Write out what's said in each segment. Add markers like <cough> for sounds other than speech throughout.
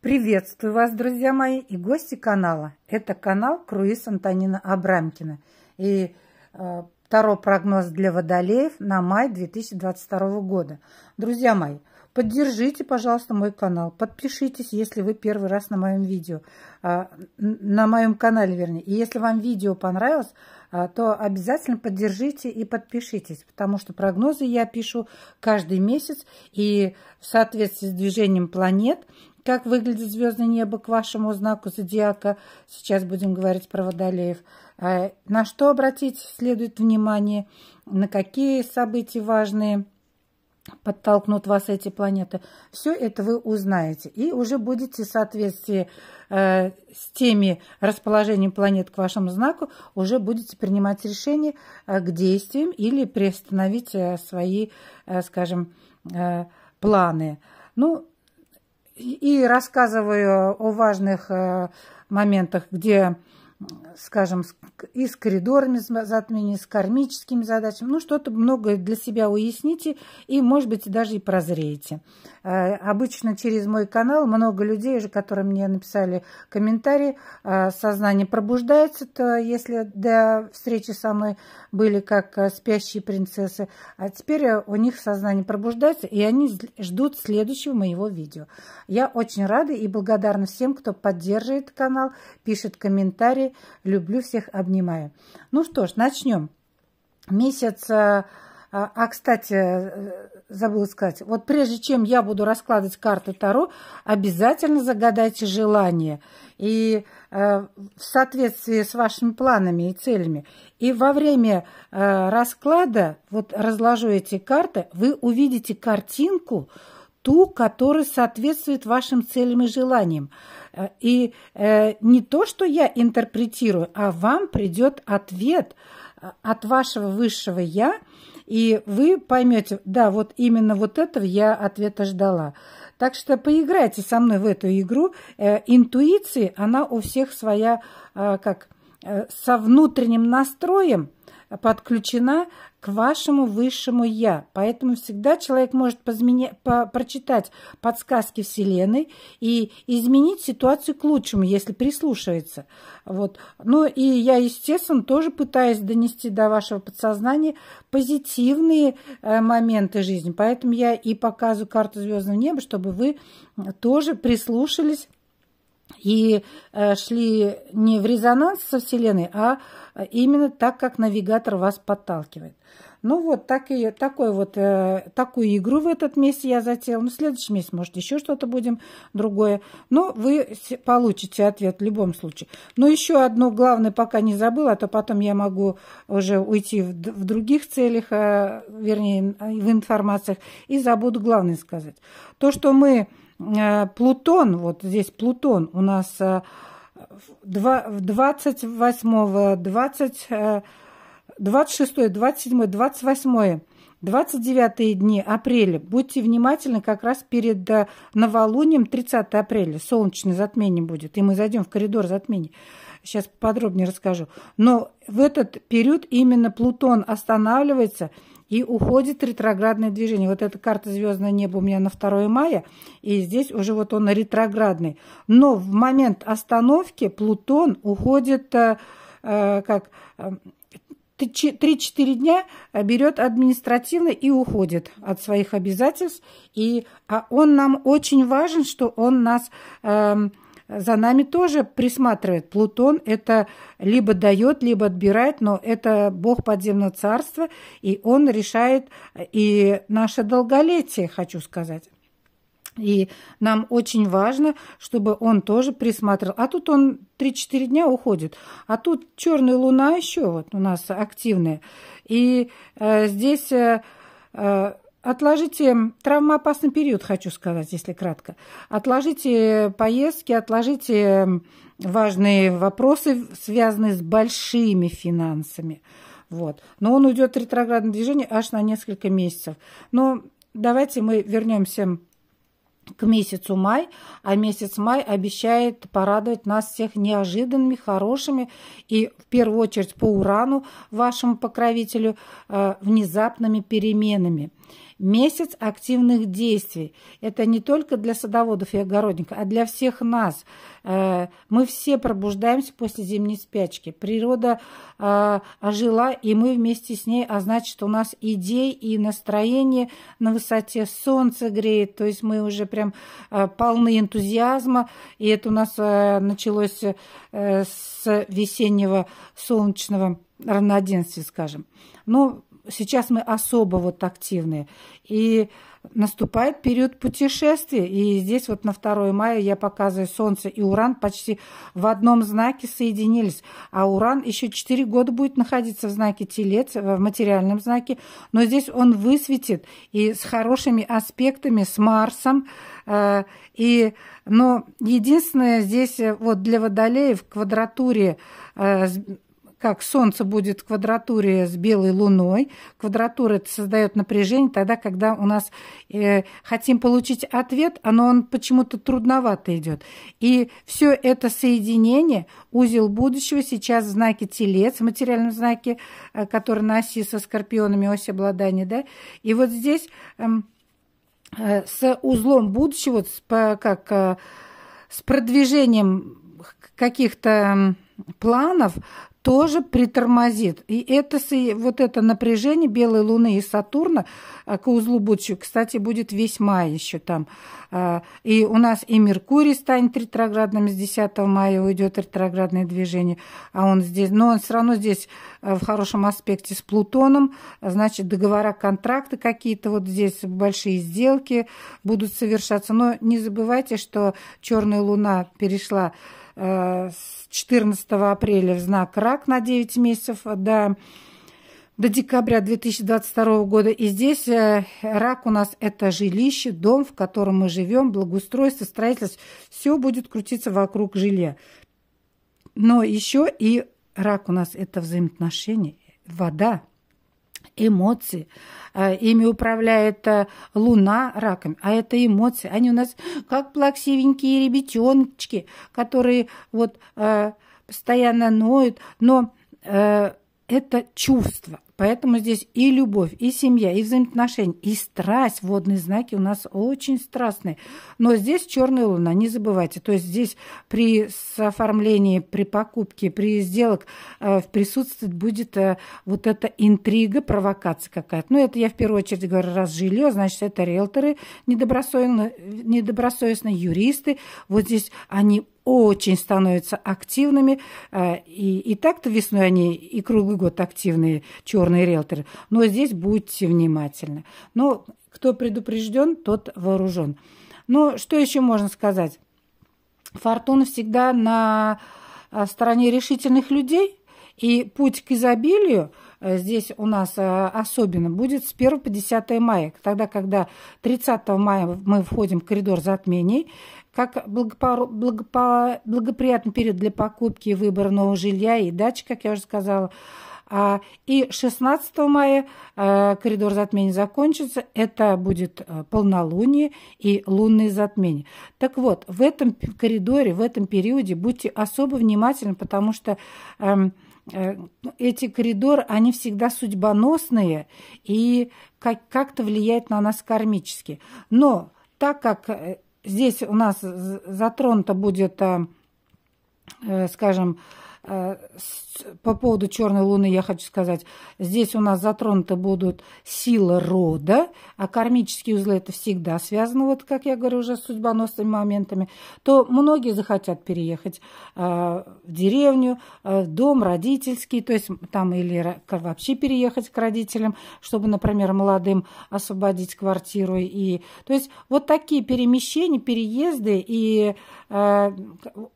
Приветствую вас, друзья мои, и гости канала. Это канал «Круиз Антонина Абрамкина». И э, второй прогноз для водолеев на май 2022 года. Друзья мои, поддержите, пожалуйста, мой канал. Подпишитесь, если вы первый раз на моем видео, э, на моем канале, вернее. И если вам видео понравилось, э, то обязательно поддержите и подпишитесь, потому что прогнозы я пишу каждый месяц, и в соответствии с движением планет – как выглядит звездное небо к вашему знаку зодиака. Сейчас будем говорить про водолеев. А, на что обратить следует внимание, на какие события важные подтолкнут вас эти планеты. Все это вы узнаете. И уже будете в соответствии э, с теми расположением планет к вашему знаку, уже будете принимать решение э, к действиям или приостановить э, свои, скажем, планы. Ну, и рассказываю о важных э, моментах, где скажем, и с коридорами затмений, с кармическими задачами. Ну, что-то многое для себя уясните и, может быть, даже и прозреете. Э, обычно через мой канал много людей уже, которые мне написали комментарии, э, сознание пробуждается, то если до встречи со мной были как э, спящие принцессы, а теперь у них сознание пробуждается, и они ждут следующего моего видео. Я очень рада и благодарна всем, кто поддерживает канал, пишет комментарии, Люблю всех, обнимаю. Ну что ж, начнем. Месяц... Э, а, а, кстати, э, забыла сказать, вот прежде чем я буду раскладывать карты Таро, обязательно загадайте желание. И э, в соответствии с вашими планами и целями. И во время э, расклада, вот разложу эти карты, вы увидите картинку, ту, которая соответствует вашим целям и желаниям. Э, и э, не то, что я интерпретирую, а вам придет ответ э, от вашего высшего я, и вы поймете, да, вот именно вот этого я ответа ждала. Так что поиграйте со мной в эту игру. Э, интуиции, она у всех своя, э, как э, со внутренним настроем подключена к вашему высшему «я». Поэтому всегда человек может позменя... по... прочитать подсказки Вселенной и изменить ситуацию к лучшему, если прислушивается. Вот. Ну и я, естественно, тоже пытаюсь донести до вашего подсознания позитивные э, моменты жизни. Поэтому я и показываю карту звездного неба, чтобы вы тоже прислушались и э, шли не в резонанс со Вселенной, а э, именно так, как навигатор вас подталкивает. Ну вот так и, такой вот, э, такую игру в этот месяц я затеяла. Ну, следующий месяц, может, еще что-то будем другое. Но ну, вы получите ответ в любом случае. Но еще одно главное пока не забыла, а то потом я могу уже уйти в, в других целях, э, вернее, э, в информациях, и забуду главное сказать. То, что мы Э, Плутон, вот здесь Плутон у нас 28, 20, 26, 27, 28, 29 дни апреля. Будьте внимательны, как раз перед э, новолунием 30 апреля солнечное затмение будет, и мы зайдем в коридор затмений. Сейчас подробнее расскажу. Но в этот период именно Плутон останавливается – и уходит ретроградное движение. Вот эта карта звездное небо у меня на 2 мая, и здесь уже вот он ретроградный. Но в момент остановки Плутон уходит э, э как 3-4 э, дня э, берет административно и уходит от своих обязательств. И а он нам очень важен, что он нас... Э, за нами тоже присматривает. Плутон это либо дает, либо отбирает, но это бог подземного царства, и он решает и наше долголетие, хочу сказать. И нам очень важно, чтобы он тоже присматривал. А тут он 3-4 дня уходит. А тут черная луна еще вот у нас активная. И э, здесь э, э, отложите травмоопасный период, хочу сказать, если кратко. Отложите поездки, отложите важные вопросы, связанные с большими финансами. Вот. Но он уйдет ретроградное движение аж на несколько месяцев. Но давайте мы вернемся к месяцу май, а месяц май обещает порадовать нас всех неожиданными, хорошими и в первую очередь по Урану, вашему покровителю, э, внезапными переменами месяц активных действий. Это не только для садоводов и огородников, а для всех нас. Э, мы все пробуждаемся после зимней спячки. Природа э, ожила, и мы вместе с ней, а значит, у нас идей и настроение на высоте. Солнце греет, то есть мы уже прям э, полны энтузиазма, и это у нас началось с весеннего солнечного равноденствия, скажем. Ну, сейчас мы особо вот активны. И наступает период путешествий. И здесь вот на 2 мая я показываю, Солнце и Уран почти в одном знаке соединились. А Уран еще 4 года будет находиться в знаке Телец, в материальном знаке. Но здесь он высветит и с хорошими аспектами, с Марсом. Э, и, но единственное здесь э, вот для водолеев в квадратуре э, как Солнце будет в квадратуре с белой Луной. Квадратура это создает напряжение тогда, когда у нас э, хотим получить ответ, но он почему-то трудновато идет. И все это соединение, узел будущего сейчас в знаке Телец, в материальном знаке, э, который на оси со скорпионами, оси обладания, да. И вот здесь эм, э, с узлом будущего, с, как э, с продвижением каких-то эм, планов тоже притормозит. И это, вот это напряжение белой Луны и Сатурна а, к узлу Будущего, кстати, будет весь весьма еще там. А, и у нас и Меркурий станет ретроградным с 10 мая, уйдет ретроградное движение. А он здесь, но он все равно здесь э, в хорошем аспекте с Плутоном. Значит, договора, контракты какие-то вот здесь, большие сделки будут совершаться. Но не забывайте, что черная Луна перешла Э, с 14 апреля в знак рак на 9 месяцев до, до декабря 2022 года. И здесь э, рак у нас это жилище, дом, в котором мы живем, благоустройство, строительство. Все будет крутиться вокруг жилья. Но еще и рак у нас это взаимоотношения, вода – эмоции. А, ими управляет а, луна раком, а это эмоции. Они у нас как плаксивенькие ребятеночки, которые вот а, постоянно ноют, но это чувство, Поэтому здесь и любовь, и семья, и взаимоотношения, и страсть. Водные знаки у нас очень страстные. Но здесь черная луна, не забывайте. То есть здесь при оформлении, при покупке, при сделок э, в присутствии будет э, вот эта интрига, провокация какая-то. Ну, это я в первую очередь говорю, раз жилье, а значит, это риэлторы недобросовестные, э, недобросовестные юристы. Вот здесь они очень становятся активными. Э, и, и так-то весной они и круглый год активные черные риэлторы. Но здесь будьте внимательны. Но кто предупрежден, тот вооружен. но что еще можно сказать? Фортуна всегда на э, стороне решительных людей, и путь к изобилию э, здесь у нас особенно будет с 1 по 10 мая, тогда, когда 30 мая мы входим в коридор затмений, как благоприятный период для покупки и выбора нового жилья и дачи, как я уже сказала. А, и 16 мая э, коридор затмений закончится. Это будет э, полнолуние и лунные затмения. Так вот, в этом коридоре, в этом периоде будьте особо внимательны, потому что эм, э, ну, эти коридоры, они всегда судьбоносные и как-то влияют на нас кармически. Но так как здесь у нас затронута будет, э, э, скажем, Э, по поводу черной луны я хочу сказать, здесь у нас затронуты будут силы рода, а кармические узлы это всегда связано, вот как я говорю, уже с судьбоносными моментами, то многие захотят переехать э, в деревню, э, в дом родительский, то есть там или вообще переехать к родителям, чтобы, например, молодым освободить квартиру. И, то есть вот такие перемещения, переезды и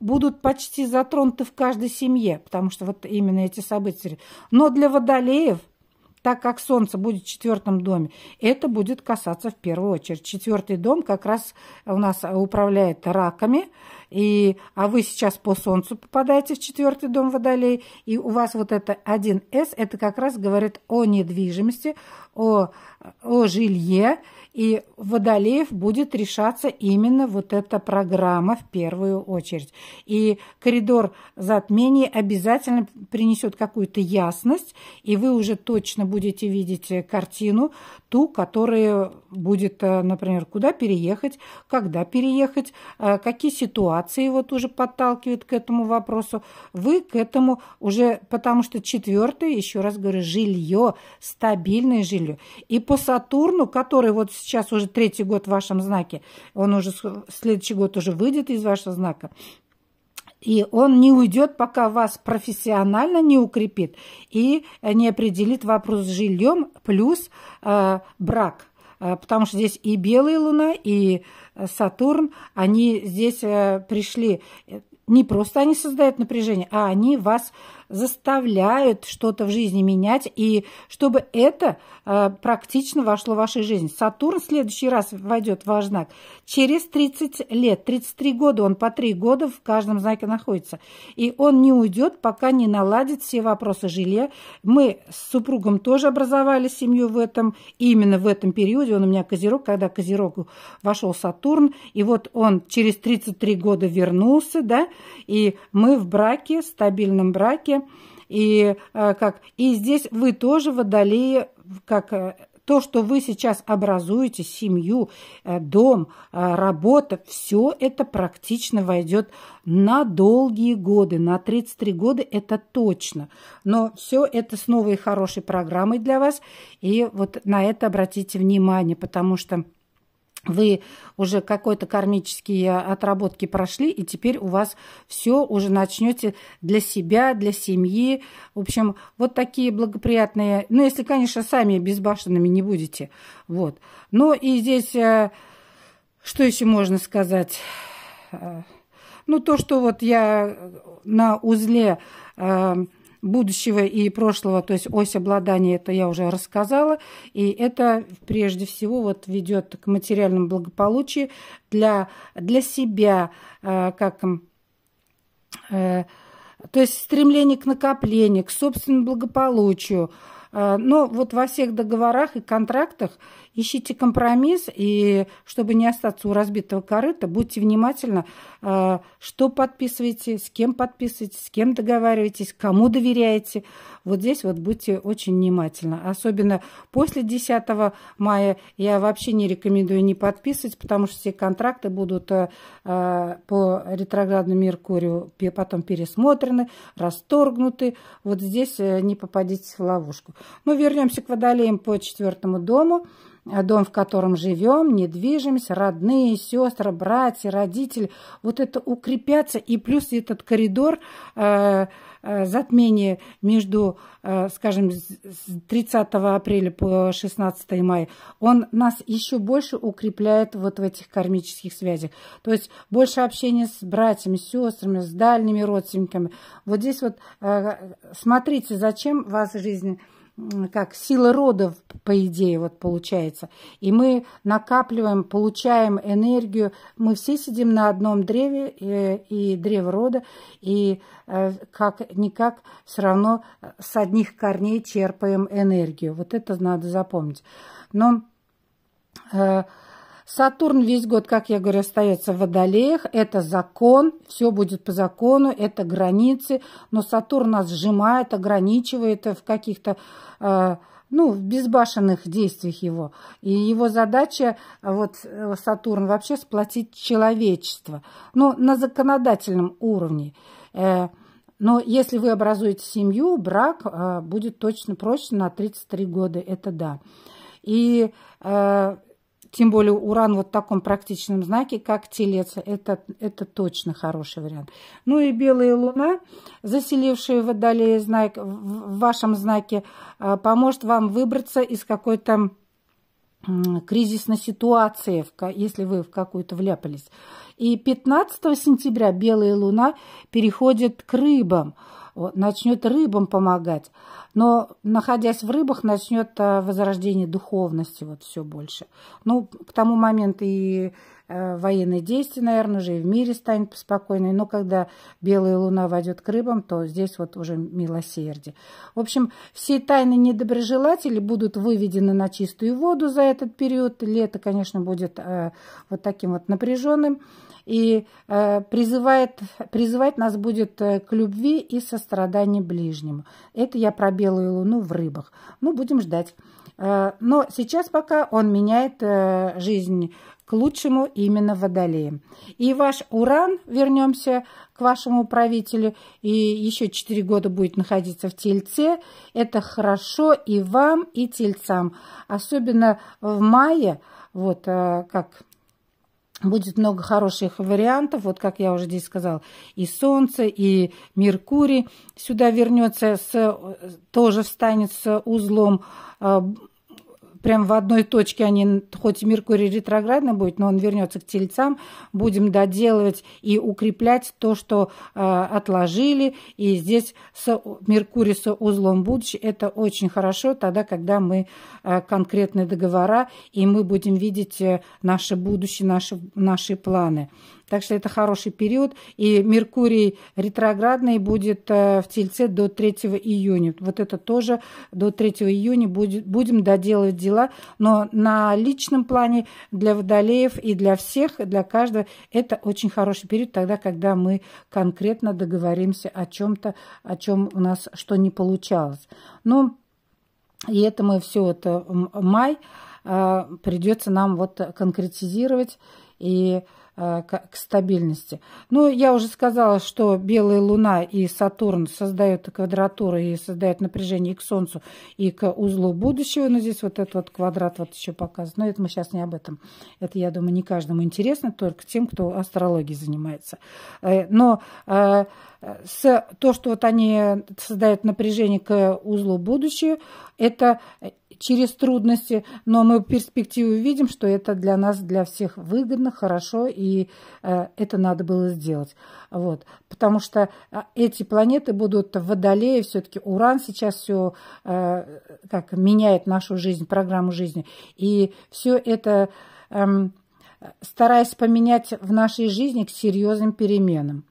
будут почти затронуты в каждой семье семье, потому что вот именно эти события. Но для водолеев, так как Солнце будет в четвертом доме, это будет касаться в первую очередь. Четвертый дом как раз у нас управляет раками, и, а вы сейчас по Солнцу попадаете в четвертый дом Водолей, и у вас вот это 1С, это как раз говорит о недвижимости, о, о жилье, и водолеев будет решаться именно вот эта программа в первую очередь. И коридор затмений обязательно принесет какую-то ясность, и вы уже точно будете видеть картину ту, которая будет, э, например, куда переехать, когда переехать, э, какие ситуации вот уже подталкивают к этому вопросу. Вы к этому уже, потому что четвертое, еще раз говорю, жилье, стабильное жилье. И по Сатурну, который вот сейчас уже третий год в вашем знаке, он уже следующий год уже выйдет из вашего знака, и он не уйдет, пока вас профессионально не укрепит и не определит вопрос с жильем плюс э, брак. Э, потому что здесь и белая луна, и э, Сатурн, они здесь э, пришли, не просто они создают напряжение, а они вас заставляют что-то в жизни менять, и чтобы это э, практично вошло в вашу жизнь. Сатурн в следующий раз войдет в ваш знак через 30 лет, 33 года, он по 3 года в каждом знаке находится. И он не уйдет, пока не наладит все вопросы жилья. Мы с супругом тоже образовали семью в этом, именно в этом периоде, он у меня Козерог, когда Козерогу вошел Сатурн, и вот он через 33 года вернулся, да, и мы в браке, стабильном браке, и, э, как, и здесь вы тоже Водолеи, как э, то, что вы сейчас образуете семью, э, дом, работа, все это практично войдет на долгие годы, на 33 года это точно. Но все это с новой хорошей программой для вас. И вот на это обратите внимание, потому что вы уже какой-то кармические отработки прошли, и теперь у вас все уже начнете для себя, для семьи. В общем, вот такие благоприятные, ну, если, конечно, сами безбашенными не будете. Вот. Ну, и здесь, э, что еще можно сказать? Э, ну, то, что вот я на узле э, будущего и прошлого, то есть ось обладания, это я уже рассказала, и это прежде всего вот ведет к материальному благополучию для, для себя, э, как э, то есть стремление к накоплению, к собственному благополучию, Э, Но ну, вот во всех договорах и контрактах ищите компромисс, и чтобы не остаться у разбитого корыта, будьте внимательны, э, что подписываете, с кем подписываете, с кем договариваетесь, кому доверяете. Вот здесь вот будьте очень внимательны. Особенно после 10 мая я вообще не рекомендую не подписывать, потому что все контракты будут э, по ретроградному Меркурию потом пересмотрены, расторгнуты. Вот здесь не попадите в ловушку. Мы вернемся к водолеям по четвертому дому, э, дом, в котором живем, недвижимся, родные, сестры, братья, родители. Вот это укрепятся, и плюс этот коридор э, э, между, э, скажем, с 30 апреля по 16 мая, он нас еще больше укрепляет вот в этих кармических связях. То есть больше общения с братьями, сестрами, с дальними родственниками. Вот здесь вот э, э смотрите, зачем вас жизни как сила родов, по идее, вот получается. И мы накапливаем, получаем энергию. Мы все сидим на одном древе и, э, и древо рода, и э, как-никак все равно э, с одних корней черпаем энергию. Вот это надо запомнить. Но Сатурн весь год, как я говорю, остается в водолеях. Это закон, все будет по закону, это границы. Но Сатурн нас сжимает, ограничивает в каких-то э, ну, в безбашенных действиях его. И его задача, вот э, Сатурн, вообще сплотить человечество. Ну, на законодательном уровне. Э, но если вы образуете семью, брак будет точно проще на 33 года, это да. И тем более уран вот в таком практичном знаке, как телец, это, это точно хороший вариант. Ну и белая луна, заселившая водолея знак, в вашем знаке, а, поможет вам выбраться из какой-то кризисной ситуации, если вы в какую-то вляпались. И 15 сентября белая луна переходит к рыбам – начнет рыбам помогать, но, находясь в рыбах, начнет э, возрождение духовности вот все больше. Ну, к тому моменту и Э, военные действия, наверное, уже и в мире станет спокойной, Но когда белая луна войдет к рыбам, то здесь вот уже милосердие. В общем, все тайны недоброжелатели будут выведены на чистую воду за этот период. Лето, конечно, будет э, вот таким вот напряженным. И э, призывает, призывать нас будет э, к любви и состраданию ближнему. Это я про белую луну в рыбах. Ну, будем ждать. Э, но сейчас пока он меняет жизнь к лучшему именно водолеем. И ваш Уран, вернемся к вашему правителю, и еще 4 года будет находиться в Тельце. Это хорошо и вам, и Тельцам. Особенно в мае, вот э, как Будет много хороших вариантов, вот как я уже здесь сказала, и Солнце, и Меркурий сюда вернется, тоже встанет с узлом э, прям в одной точке они, хоть Меркурий ретроградный будет, но он вернется к тельцам, будем доделывать и укреплять то, что э, отложили. И здесь с Меркурий со узлом будущего, это очень хорошо тогда, когда мы э, конкретные договора, и мы будем видеть э, наше будущее, наши, наши планы. Так что это хороший период. И Меркурий ретроградный будет э, в Тельце до 3 июня. Вот это тоже до 3 июня будет, будем доделывать дела. Но на личном плане для водолеев и для всех, для каждого, это очень хороший период, тогда, когда мы конкретно договоримся о чем-то, о чем у нас что не получалось. Но ну, и это мы все, это май, э, придется нам вот конкретизировать и Э, к стабильности. Ну, я уже сказала, что белая луна и Сатурн создают квадратуру и создают напряжение и к Солнцу, и к узлу будущего. Но здесь вот этот вот квадрат вот еще показан. Но это мы сейчас не об этом. Это, я думаю, не каждому интересно, только тем, кто астрологией занимается. Э, но э, с, то, что вот они создают напряжение к узлу будущего, это через трудности, но мы в перспективе видим, что это для нас, для всех выгодно, хорошо, и э, это надо было сделать. Вот. Потому что э, эти планеты будут в Водолее, все-таки Уран сейчас все э, как, меняет нашу жизнь, программу жизни. И все это... Э, стараясь поменять в нашей жизни к серьезным переменам.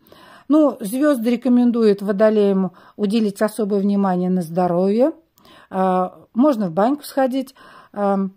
Ну, звезды рекомендуют Водолеям уделить особое внимание на здоровье, Э, можно в баньку сходить. Эм,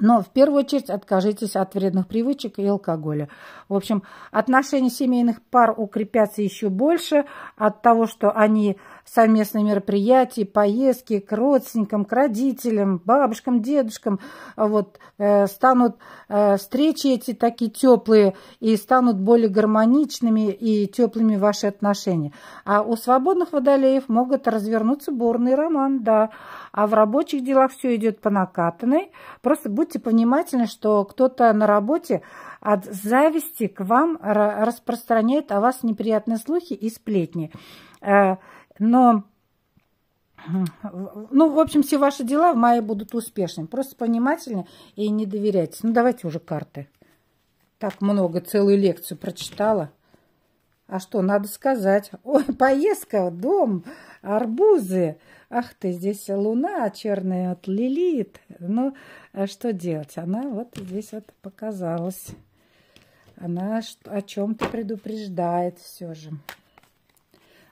но в первую очередь откажитесь от вредных привычек и алкоголя. В общем, отношения семейных пар укрепятся еще больше от того, что они совместные мероприятия, поездки к родственникам, к родителям, бабушкам, дедушкам, вот, э, станут э, встречи эти такие теплые и станут более гармоничными и теплыми ваши отношения. А у свободных водолеев могут развернуться бурный роман, да. А в рабочих делах все идет по накатанной, просто будьте понимательны, что кто-то на работе от зависти к вам распространяет о вас неприятные слухи и сплетни. Э, но ну, в общем, все ваши дела в мае будут успешными. Просто понимательны и не доверяйтесь. Ну, давайте уже карты. Так много, целую лекцию прочитала. А что, надо сказать? Ой, поездка, дом, арбузы. Ах ты, здесь луна а черная от лилит. Ну, а что делать? Она вот здесь вот показалась. Она о чем-то предупреждает все же.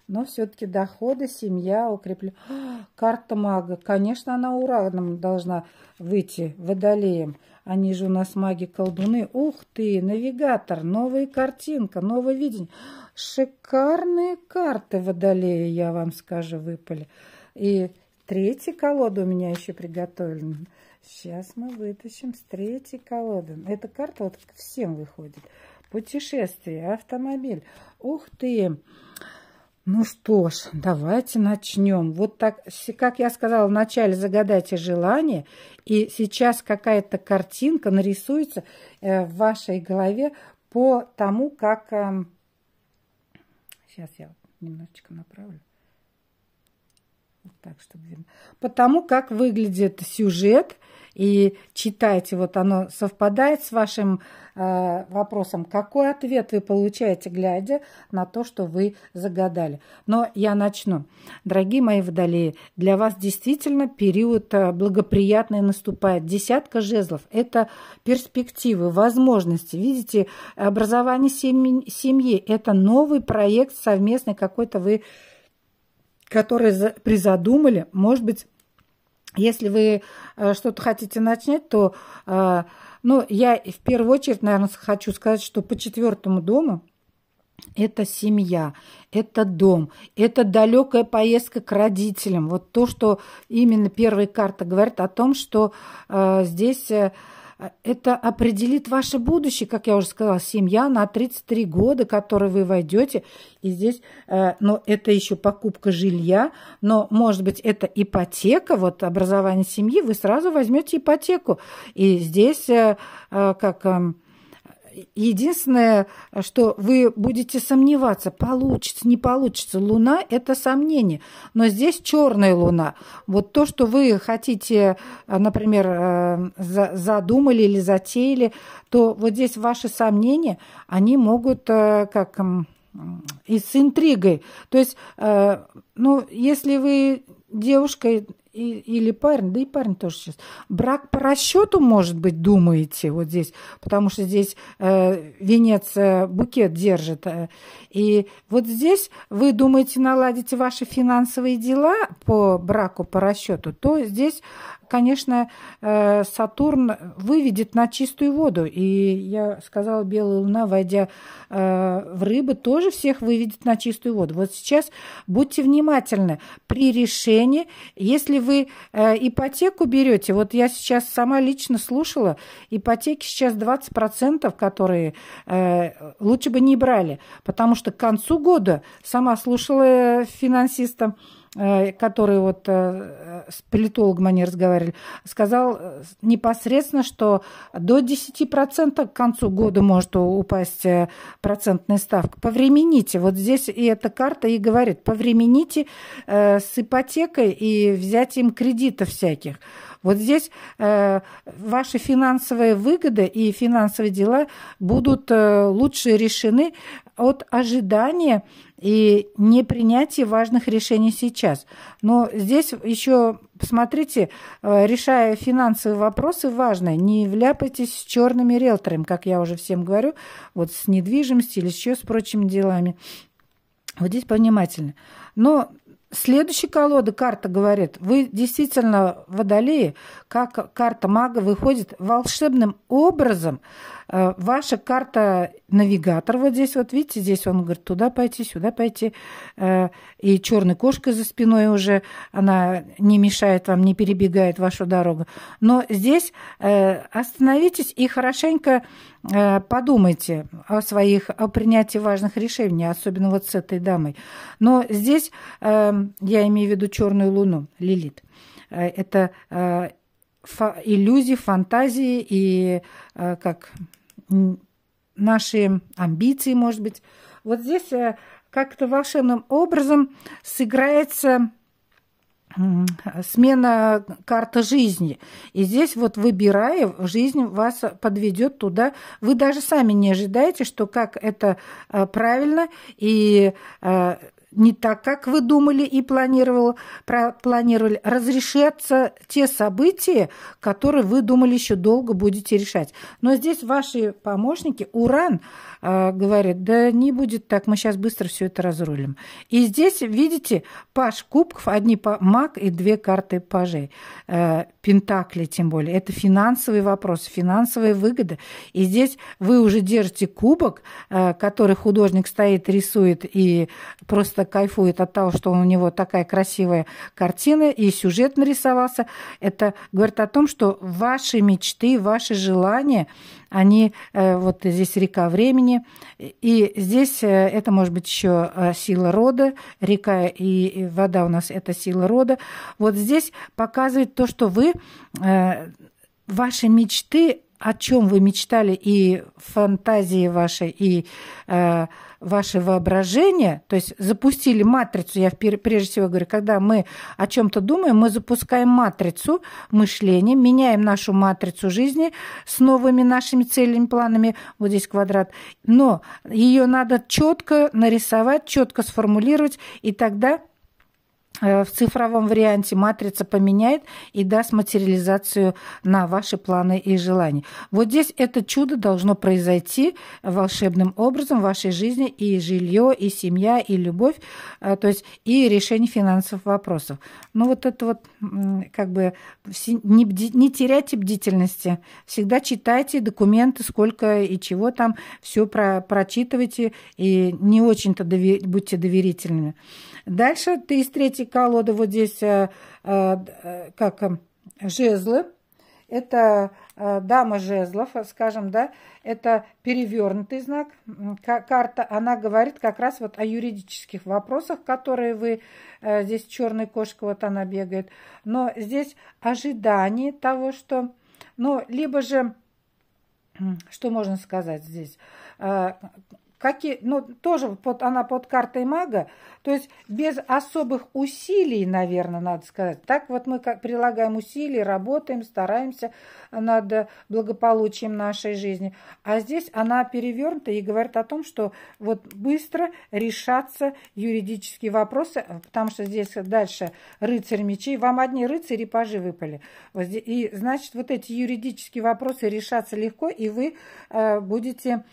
Но все-таки доходы, семья укреплю. <gasps> Карта мага. Конечно, она ураном должна выйти водолеем. Они же у нас маги-колдуны. Ух ты, навигатор, новая картинка, новое видение. Шикарные карты Водолея, я вам скажу, выпали. И третья колода у меня еще приготовлена. Сейчас мы вытащим с третьей колоды. Эта карта вот всем выходит. Путешествие, автомобиль. Ух ты! Ну что ж, давайте начнем. Вот так, как я сказала, вначале загадайте желание, и сейчас какая-то картинка нарисуется э, в вашей голове по тому, как... Эм, сейчас я немножечко направлю. Вот так, чтобы видно. По тому, как выглядит сюжет – и читаете, вот оно совпадает с вашим э, вопросом, какой ответ вы получаете, глядя на то, что вы загадали. Но я начну. Дорогие мои водолеи, для вас действительно период э, благоприятный наступает. Десятка жезлов – это перспективы, возможности. Видите, образование семьи, семьи – это новый проект совместный какой-то вы который призадумали, может быть, если вы э, что-то хотите начать, то э, ну, я в первую очередь, наверное, хочу сказать, что по четвертому дому это семья, это дом, это далекая поездка к родителям. Вот то, что именно первая карта говорит о том, что э, здесь... А, это определит ваше будущее, как я уже сказала, семья на 33 года, в которой вы войдете. И здесь, э, но это еще покупка жилья, но, может быть, это ипотека, вот образование семьи, вы сразу возьмете ипотеку. И здесь, э, э, как эм, единственное, что вы будете сомневаться, получится, не получится. Луна – это сомнение. Но здесь черная луна. Вот то, что вы хотите, э, например, э, задумали или затеяли, то вот здесь ваши сомнения, они могут э, как и с интригой. То есть, ну, если вы девушка и, или парень, да и парень тоже сейчас. Брак по расчету, может быть, думаете вот здесь, потому что здесь э, венец э, букет держит. Э, и вот здесь вы думаете наладите ваши финансовые дела по браку по расчету, то здесь конечно, э, Сатурн выведет на чистую воду. И я сказала, белая луна, войдя э, в рыбы, тоже всех выведет на чистую воду. Вот сейчас будьте внимательны при решении. Если вы э, ипотеку берете, вот я сейчас сама лично слушала, ипотеки сейчас 20%, которые лучше бы не брали, потому что к концу года сама слушала финансиста, Э, который вот э, с политологом они разговаривали, сказал э, непосредственно, что до 10% к концу года может упасть процентная ставка. Повремените. Вот здесь и эта карта и говорит, повремените с ипотекой и взять им кредитов всяких. Вот здесь ваши финансовые выгоды и финансовые дела будут лучше решены от ожидания и не принятие важных решений сейчас. Но здесь еще, посмотрите, э, решая финансовые вопросы, важно, не вляпайтесь с черными риэлторами, как я уже всем говорю, вот с недвижимостью или еще с прочими делами. Вот здесь понимательно. Но Следующая колода, карта говорит, вы действительно водолеи, как карта мага выходит волшебным образом Э, ваша карта навигатор вот здесь, вот видите, здесь он говорит, туда пойти, сюда пойти. Э, и черной кошкой за спиной уже она не мешает вам, не перебегает вашу дорогу. Но здесь э, остановитесь и хорошенько подумайте о своих, о принятии важных решений, особенно вот с этой дамой. Но здесь я имею в виду черную луну, Лилит. Это иллюзии, фантазии и как наши амбиции, может быть. Вот здесь э, как-то волшебным образом сыграется смена карты жизни. И здесь вот выбирая, жизнь вас подведет туда. Вы даже сами не ожидаете, что как это э, правильно и э, не так, как вы думали и планировал, планировали. Разрешатся те события, которые вы думали еще долго будете решать. Но здесь ваши помощники, Уран, э, говорит, да не будет так, мы сейчас быстро все это разрулим. И здесь, видите, паш кубков, одни маг и две карты пажей. Пентакли, тем более. Это финансовый вопрос, финансовая выгода. И здесь вы уже держите кубок, э, который художник стоит, рисует и просто кайфует от того, что у него такая красивая картина, и сюжет нарисовался. Это говорит о том, что ваши мечты, ваши желания – они, э, вот здесь река времени, и здесь э, это может быть еще э, сила рода, река и вода у нас это сила рода. Вот здесь показывает то, что вы, ваши мечты о чем вы мечтали и фантазии ваши, и э, ваше воображение, то есть запустили матрицу, я прежде всего говорю, когда мы о чем-то думаем, мы запускаем матрицу мышления, меняем нашу матрицу жизни с новыми нашими целями, планами, вот здесь квадрат, но ее надо четко нарисовать, четко сформулировать, и тогда Э, в цифровом варианте матрица поменяет и даст материализацию на ваши планы и желания. Вот здесь это чудо должно произойти волшебным образом в вашей жизни и жилье, и семья, и любовь, э, то есть и решение финансовых вопросов. Ну вот это вот как бы не, не теряйте бдительности, всегда читайте документы, сколько и чего там, все про, прочитывайте и не очень-то довер, будьте доверительными. Дальше ты из третьей колоды вот здесь э, э, как э, жезлы. Это дама жезлов, скажем, да, это перевернутый знак. Карта, она говорит как раз вот о юридических вопросах, которые вы здесь черная кошка, вот она бегает. Но здесь ожидание того, что, ну, либо же, что можно сказать здесь, какие, ну, тоже под, она под картой мага, то есть без особых усилий, наверное, надо сказать. Так вот мы прилагаем усилия, работаем, стараемся над благополучием нашей жизни. А здесь она перевернута и говорит о том, что вот быстро решатся юридические вопросы, потому что здесь дальше рыцарь мечей. Вам одни рыцари пажи выпали. И значит, вот эти юридические вопросы решатся легко, и вы э, будете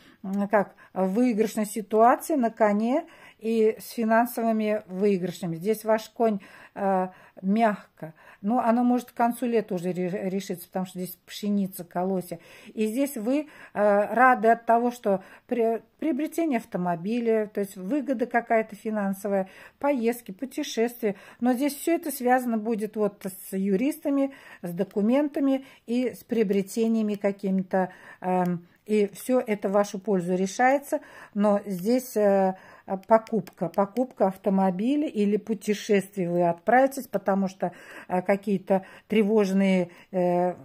как в выигрышной ситуации на коне и с финансовыми выигрышами. Здесь ваш конь э, мягко. Но ну, оно может к концу лета уже решиться, потому что здесь пшеница, колосья. И здесь вы э, рады от того, что при, приобретение автомобиля, то есть выгода какая-то финансовая, поездки, путешествия. Но здесь все это связано будет вот с юристами, с документами и с приобретениями какими-то. Э, и все это в вашу пользу решается. Но здесь... Э, Э, покупка, покупка автомобиля или путешествие вы отправитесь, потому что э, какие-то тревожные, э,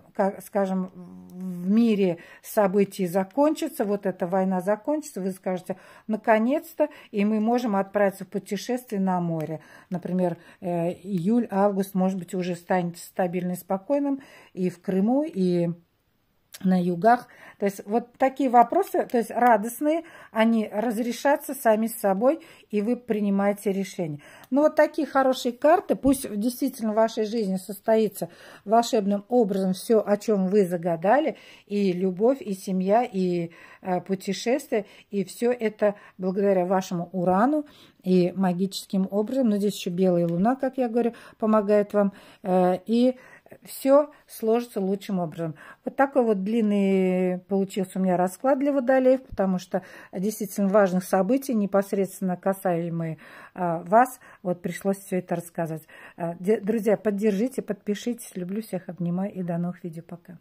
скажем, в мире события закончатся, вот эта война закончится, вы скажете, наконец-то, и мы можем отправиться в путешествие на море. Например, июль, август, может быть, уже станет стабильным, спокойным и в Крыму, и на югах. То есть вот такие вопросы, то есть радостные, они разрешатся сами с собой, и вы принимаете решение. Но вот такие хорошие карты, пусть действительно в вашей жизни состоится волшебным образом все, о чем вы загадали, и любовь, и семья, и э, путешествие, и все это благодаря вашему урану и магическим образом. Но здесь еще белая луна, как я говорю, помогает вам. Э, и э, все сложится лучшим образом. Вот такой вот длинный получился у меня расклад для водолеев, потому что действительно важных событий, непосредственно касаемые а, вас, вот пришлось все это рассказать. А, друзья, поддержите, подпишитесь. Люблю всех, обнимаю и до новых видео. Пока.